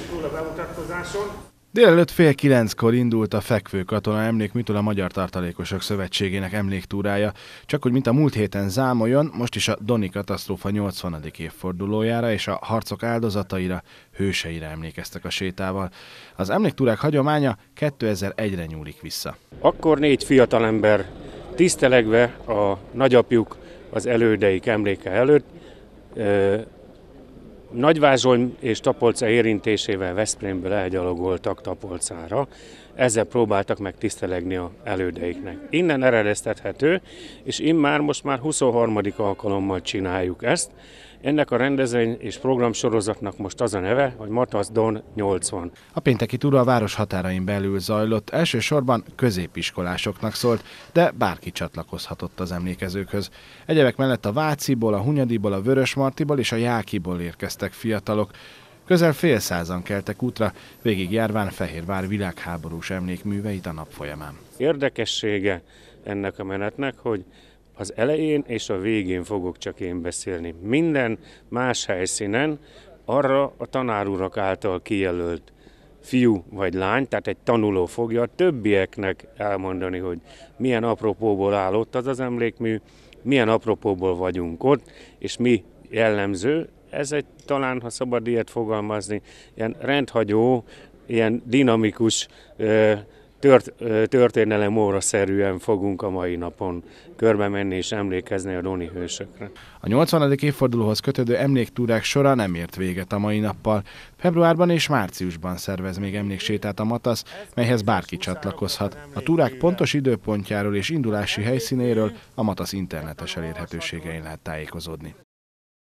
esünk róla a bemutatkozáson. Délelőtt fél kilenckor indult a Fekvő Katona Emlékműtől a Magyar Tartalékosok Szövetségének emléktúrája, csak hogy mint a múlt héten zámoljon, most is a Doni katasztrófa 80. évfordulójára és a harcok áldozataira, hőseire emlékeztek a sétával. Az emléktúrák hagyománya 2001-re nyúlik vissza. Akkor négy fiatalember tisztelegve a nagyapjuk az elődeik emléke előtt Nagyvázsony és Tapolca érintésével Veszprémből elgyalogoltak Tapolcára, ezzel próbáltak meg tisztelegni a elődeiknek. Innen eredeztethető, és immár most már 23. alkalommal csináljuk ezt, ennek a rendezvény és programsorozatnak most az a neve, hogy Matasz Don 80. A pénteki túra a város határain belül zajlott, elsősorban középiskolásoknak szólt, de bárki csatlakozhatott az emlékezőkhöz. Egyebek mellett a Váciból, a Hunyadiból, a Vörösmartiból és a Jákiból érkeztek fiatalok. Közel fél százan keltek útra, végig járván Fehérvár világháborús emlékműveit a nap folyamán. Érdekessége ennek a menetnek, hogy az elején és a végén fogok csak én beszélni. Minden más helyszínen arra a tanárurak által kijelölt fiú vagy lány, tehát egy tanuló fogja a többieknek elmondani, hogy milyen apropóból állott az az emlékmű, milyen apropóból vagyunk ott, és mi jellemző. Ez egy talán, ha szabad ilyet fogalmazni, ilyen rendhagyó, ilyen dinamikus tört, történelem szerűen fogunk a mai napon körbe menni és emlékezni a Doni hősökre. A 80. évfordulóhoz kötődő emléktúrák sora nem ért véget a mai nappal. Februárban és márciusban szervez még emléksétát a Matasz, melyhez bárki csatlakozhat. A túrák pontos időpontjáról és indulási helyszínéről a Matasz internetes elérhetőségein lehet tájékozódni.